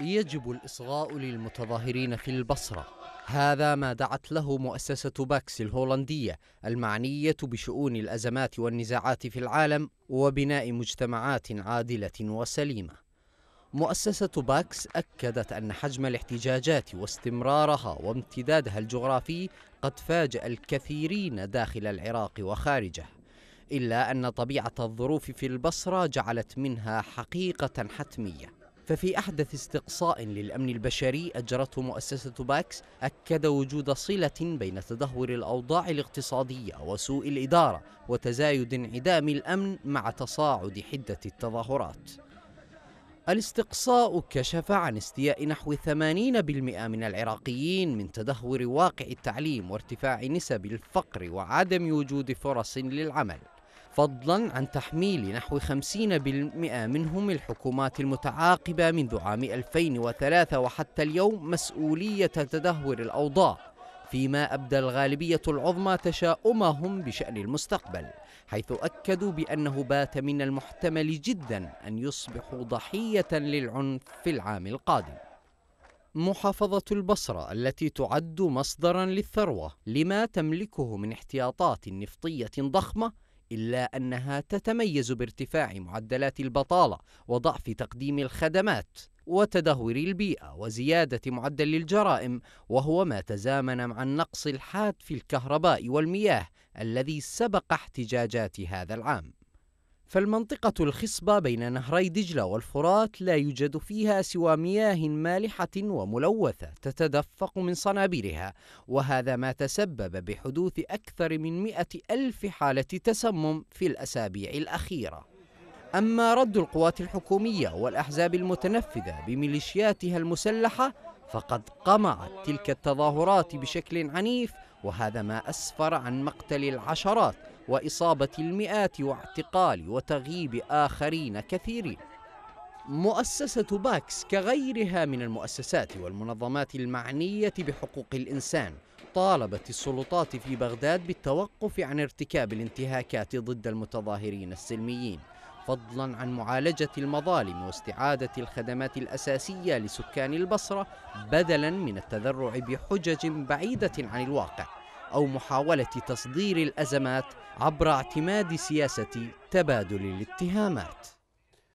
يجب الإصغاء للمتظاهرين في البصرة هذا ما دعت له مؤسسة باكس الهولندية المعنية بشؤون الأزمات والنزاعات في العالم وبناء مجتمعات عادلة وسليمة مؤسسة باكس أكدت أن حجم الاحتجاجات واستمرارها وامتدادها الجغرافي قد فاجأ الكثيرين داخل العراق وخارجه إلا أن طبيعة الظروف في البصرة جعلت منها حقيقة حتمية ففي أحدث استقصاء للأمن البشري أجرته مؤسسة باكس أكد وجود صلة بين تدهور الأوضاع الاقتصادية وسوء الإدارة وتزايد انعدام الأمن مع تصاعد حدة التظاهرات الاستقصاء كشف عن استياء نحو 80% من العراقيين من تدهور واقع التعليم وارتفاع نسب الفقر وعدم وجود فرص للعمل فضلا عن تحميل نحو 50% منهم الحكومات المتعاقبة منذ عام 2003 وحتى اليوم مسؤولية تدهور الأوضاع فيما أبدى الغالبية العظمى تشاؤمهم بشأن المستقبل حيث أكدوا بأنه بات من المحتمل جدا أن يصبحوا ضحية للعنف في العام القادم محافظة البصرة التي تعد مصدرا للثروة لما تملكه من احتياطات نفطية ضخمة إلا أنها تتميز بارتفاع معدلات البطالة وضعف تقديم الخدمات وتدهور البيئة وزيادة معدل الجرائم وهو ما تزامن مع النقص الحاد في الكهرباء والمياه الذي سبق احتجاجات هذا العام فالمنطقة الخصبة بين نهري دجلة والفرات لا يوجد فيها سوى مياه مالحة وملوثة تتدفق من صنابيرها وهذا ما تسبب بحدوث أكثر من مئة ألف حالة تسمم في الأسابيع الأخيرة أما رد القوات الحكومية والأحزاب المتنفذة بميليشياتها المسلحة فقد قمعت تلك التظاهرات بشكل عنيف وهذا ما أسفر عن مقتل العشرات وإصابة المئات واعتقال وتغييب آخرين كثيرين مؤسسة باكس كغيرها من المؤسسات والمنظمات المعنية بحقوق الإنسان طالبت السلطات في بغداد بالتوقف عن ارتكاب الانتهاكات ضد المتظاهرين السلميين فضلا عن معالجة المظالم واستعادة الخدمات الأساسية لسكان البصرة بدلا من التذرع بحجج بعيدة عن الواقع أو محاولة تصدير الأزمات عبر اعتماد سياسة تبادل الاتهامات